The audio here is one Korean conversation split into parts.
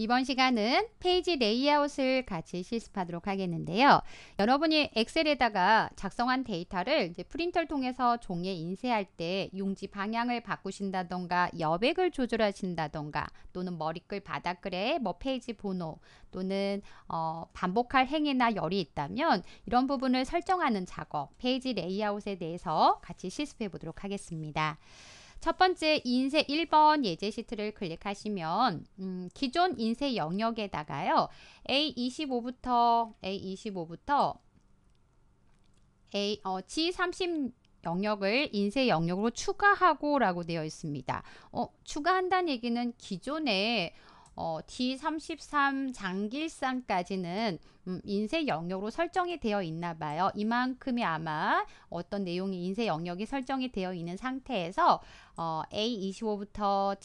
이번 시간은 페이지 레이아웃을 같이 실습하도록 하겠는데요. 여러분이 엑셀에다가 작성한 데이터를 이제 프린터를 통해서 종이에 인쇄할 때 용지 방향을 바꾸신다던가 여백을 조절하신다던가 또는 머리글 바닥글에 뭐 페이지 번호 또는 어 반복할 행위나 열이 있다면 이런 부분을 설정하는 작업 페이지 레이아웃에 대해서 같이 실습해 보도록 하겠습니다. 첫 번째 인쇄 1번 예제 시트를 클릭하시면 음, 기존 인쇄 영역에다가요. A25부터 A25부터 A, 어, G30 영역을 인쇄 영역으로 추가하고 라고 되어 있습니다. 어, 추가한다는 얘기는 기존에 어, D33 장길상까지는 음, 인쇄 영역으로 설정이 되어 있나 봐요. 이만큼이 아마 어떤 내용이 인쇄 영역이 설정이 되어 있는 상태에서 어, A25부터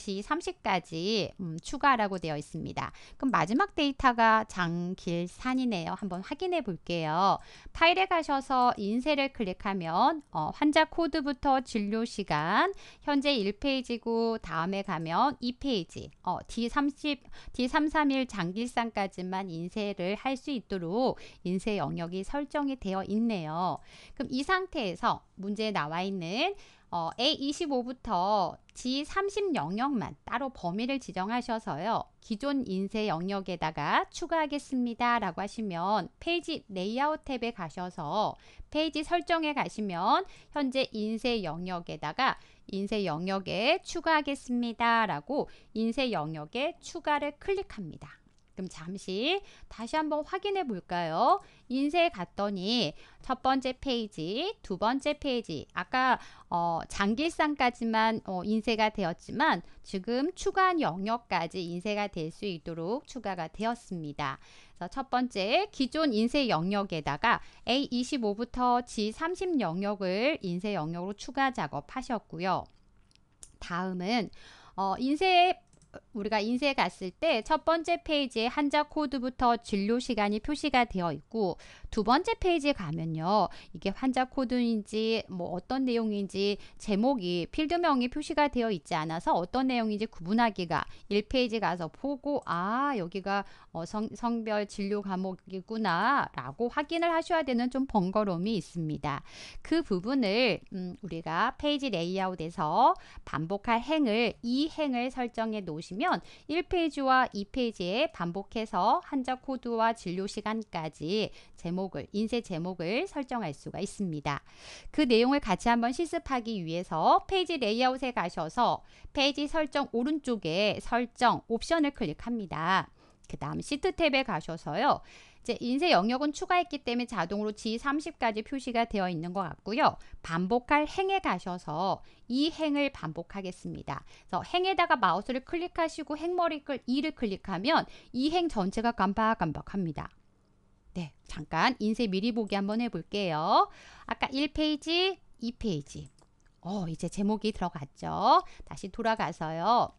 G30까지 음, 추가라고 되어 있습니다. 그럼 마지막 데이터가 장길산이네요. 한번 확인해 볼게요. 파일에 가셔서 인쇄를 클릭하면 어, 환자 코드부터 진료 시간 현재 1페이지고 다음에 가면 2페이지 어, D30, D331 장길산까지만 인쇄를 할 수 있도록 인쇄 영역이 설정이 되어 있네요. 그럼 이 상태에서 문제에 나와 있는 어, A25부터 G30 영역만 따로 범위를 지정하셔서요. 기존 인쇄 영역에다가 추가하겠습니다. 라고 하시면 페이지 레이아웃 탭에 가셔서 페이지 설정에 가시면 현재 인쇄 영역에다가 인쇄 영역에 추가하겠습니다. 라고 인쇄 영역에 추가를 클릭합니다. 그럼 잠시 다시 한번 확인해 볼까요? 인쇄 갔더니 첫 번째 페이지, 두 번째 페이지 아까 어, 장길상까지만 어, 인쇄가 되었지만 지금 추가 영역까지 인쇄가 될 수 있도록 추가가 되었습니다. 그래서 첫 번째 기존 인쇄 영역에다가 A25부터 G30 영역을 인쇄 영역으로 추가 작업하셨고요. 다음은 어, 인쇄 우리가 인쇄 갔을 때 첫 번째 페이지에 한자 코드부터 진료 시간이 표시가 되어 있고 두 번째 페이지에 가면요. 이게 환자 코드인지 뭐 어떤 내용인지 제목이 필드명이 표시가 되어 있지 않아서 어떤 내용인지 구분하기가 1페이지 가서 보고 아 여기가 어, 성, 성별 진료 과목이구나 라고 확인을 하셔야 되는 좀 번거로움이 있습니다. 그 부분을 음, 우리가 페이지 레이아웃에서 반복할 행을 이 행을 설정해 놓으시면 있면 1페이지와 2페이지에 반복해서 한자 코드와 진료 시간까지 제목을 인쇄 제목을 설정할 수가 있습니다. 그 내용을 같이 한번 실습하기 위해서 페이지 레이아웃에 가셔서 페이지 설정 오른쪽에 설정 옵션을 클릭합니다. 그 다음 시트 탭에 가셔서요. 이제 인쇄 영역은 추가했기 때문에 자동으로 G30까지 표시가 되어 있는 것 같고요. 반복할 행에 가셔서 이 행을 반복하겠습니다. 그래서 행에다가 마우스를 클릭하시고 행머리 끌 2를 클릭하면 이 행 전체가 깜박깜박합니다. 네, 잠깐 인쇄 미리 보기 한번 해볼게요. 아까 1페이지, 2페이지. 어, 이제 제목이 들어갔죠. 다시 돌아가서요.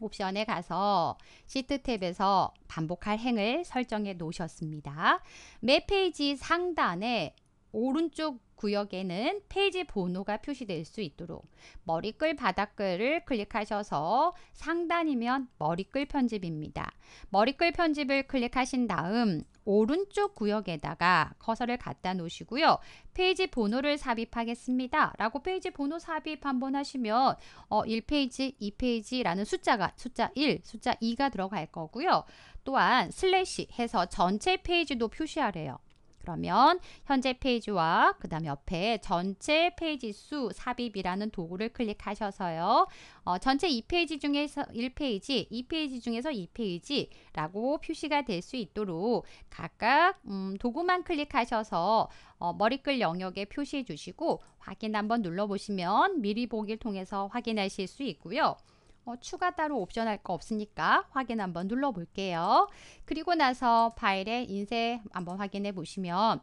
옵션에 가서 시트 탭에서 반복할 행을 설정해 놓으셨습니다. 매 페이지 상단에 오른쪽 구역에는 페이지 번호가 표시될 수 있도록 머리글 바닥글을 클릭하셔서 상단이면 머리글 편집입니다. 머리글 편집을 클릭하신 다음 오른쪽 구역에다가 커서를 갖다 놓으시고요. 페이지 번호를 삽입하겠습니다. 라고 페이지 번호 삽입 한번 하시면 어, 1페이지, 2페이지라는 숫자가 숫자 1, 숫자 2가 들어갈 거고요. 또한 슬래시 해서 전체 페이지도 표시하래요. 그러면 현재 페이지와 그 다음 옆에 전체 페이지 수 삽입이라는 도구를 클릭하셔서요. 어, 전체 2페이지 중에서 1페이지, 2페이지 중에서 2페이지라고 표시가 될 수 있도록 각각 음, 도구만 클릭하셔서 어, 머리글 영역에 표시해 주시고 확인 한번 눌러보시면 미리 보기를 통해서 확인하실 수 있고요. 어, 추가 따로 옵션할 거 없으니까 확인 한번 눌러 볼게요. 그리고 나서 파일에 인쇄 한번 확인해 보시면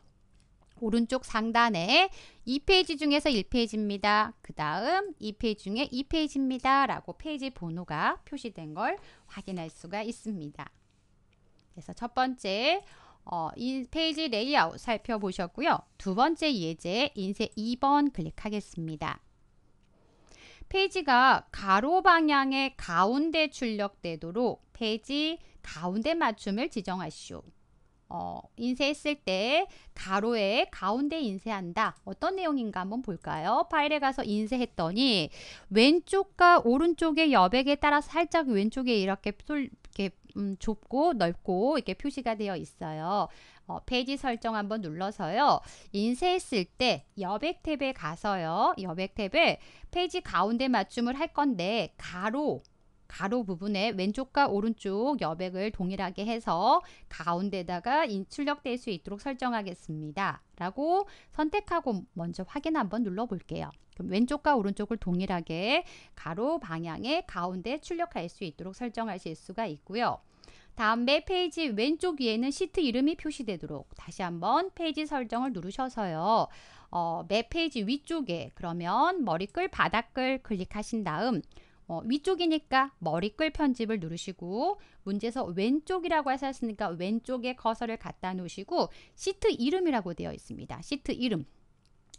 오른쪽 상단에 2페이지 중에서 1페이지입니다. 그 다음 2페이지 중에 2페이지입니다. 라고 페이지 번호가 표시된 걸 확인할 수가 있습니다. 그래서 첫 번째 어, 페이지 레이아웃 살펴보셨고요. 두 번째 예제 인쇄 2번 클릭하겠습니다. 페이지가 가로 방향의 가운데 출력되도록 페이지 가운데 맞춤을 지정하시오. 어, 인쇄했을 때 가로에 가운데 인쇄한다. 어떤 내용인가 한번 볼까요? 파일에 가서 인쇄했더니 왼쪽과 오른쪽의 여백에 따라 살짝 왼쪽에 이렇게, 이렇게 음, 좁고 넓고 이렇게 표시가 되어 있어요. 어, 페이지 설정 한번 눌러서요. 인쇄했을 때 여백 탭에 가서요. 여백 탭에 페이지 가운데 맞춤을 할 건데 가로 가로 부분에 왼쪽과 오른쪽 여백을 동일하게 해서 가운데다가 출력될 수 있도록 설정하겠습니다. 라고 선택하고 먼저 확인 한번 눌러볼게요. 그럼 왼쪽과 오른쪽을 동일하게 가로 방향의 가운데 출력할 수 있도록 설정하실 수가 있고요. 다음에 페이지 왼쪽 위에는 시트 이름이 표시되도록 다시 한번 페이지 설정을 누르셔서요. 어, 맵 페이지 위쪽에 그러면 머리글 바닥글 클릭하신 다음 어, 위쪽이니까 머리글 편집을 누르시고 문제에서 왼쪽이라고 하셨으니까 왼쪽에 커서를 갖다 놓으시고 시트 이름이라고 되어 있습니다. 시트 이름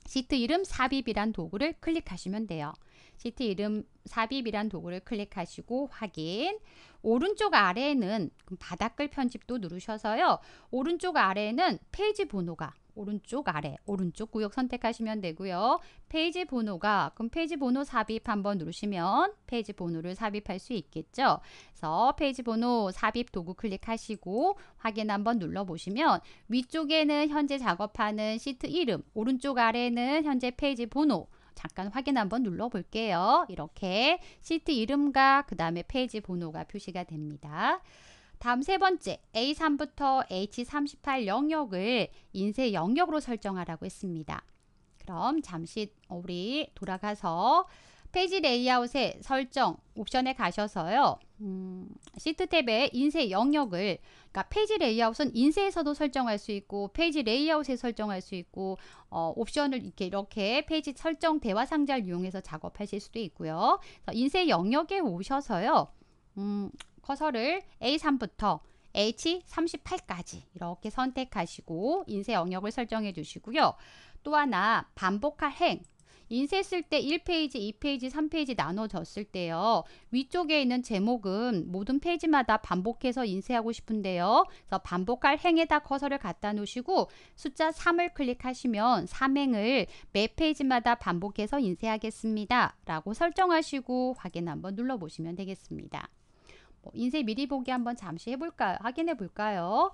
시트 이름 삽입이란 도구를 클릭하시면 돼요. 시트 이름 삽입이란 도구를 클릭하시고 확인 오른쪽 아래에는 바닥글 편집도 누르셔서요. 오른쪽 아래에는 페이지 번호가 오른쪽 아래 오른쪽 구역 선택하시면 되고요. 페이지 번호가 그럼 페이지 번호 삽입 한번 누르시면 페이지 번호를 삽입할 수 있겠죠. 그래서 페이지 번호 삽입 도구 클릭하시고 확인 한번 눌러보시면 위쪽에는 현재 작업하는 시트 이름 오른쪽 아래는 현재 페이지 번호 잠깐 확인 한번 눌러볼게요. 이렇게 시트 이름과 그 다음에 페이지 번호가 표시가 됩니다. 다음 세 번째 A3부터 H38 영역을 인쇄 영역으로 설정하라고 했습니다. 그럼 잠시 우리 돌아가서 페이지 레이아웃의 설정 옵션에 가셔서요. 음, 시트 탭에 인쇄 영역을 그러니까 페이지 레이아웃은 인쇄에서도 설정할 수 있고 페이지 레이아웃에 설정할 수 있고 어, 옵션을 이렇게 이렇게 페이지 설정 대화 상자를 이용해서 작업하실 수도 있고요. 인쇄 영역에 오셔서요. 음, 커서를 A3부터 H38까지 이렇게 선택하시고 인쇄 영역을 설정해 주시고요. 또 하나 반복할 행 인쇄했을 때 1페이지, 2페이지, 3페이지 나눠졌을 때요. 위쪽에 있는 제목은 모든 페이지마다 반복해서 인쇄하고 싶은데요. 그래서 반복할 행에다 커서를 갖다 놓으시고 숫자 3을 클릭하시면 3행을 매 페이지마다 반복해서 인쇄하겠습니다. 라고 설정하시고 확인 한번 눌러보시면 되겠습니다. 뭐 인쇄 미리 보기 한번 잠시 해볼까요? 확인해 볼까요?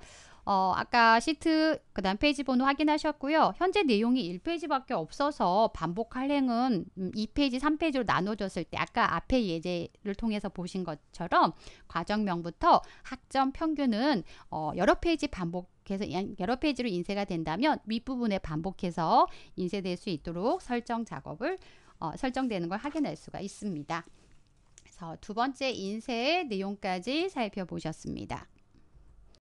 어, 아까 시트 그다음 페이지 번호 확인하셨고요. 현재 내용이 1페이지밖에 없어서 반복 할행은 2페이지, 음, 3페이지로 나눠졌을때 아까 앞에 예제를 통해서 보신 것처럼 과정명부터 학점 평균은 어, 여러 페이지 반복해서 여러 페이지로 인쇄가 된다면 윗부분에 반복해서 인쇄될 수 있도록 설정 작업을 어, 설정되는 걸 확인할 수가 있습니다. 그래서 두 번째 인쇄 내용까지 살펴보셨습니다.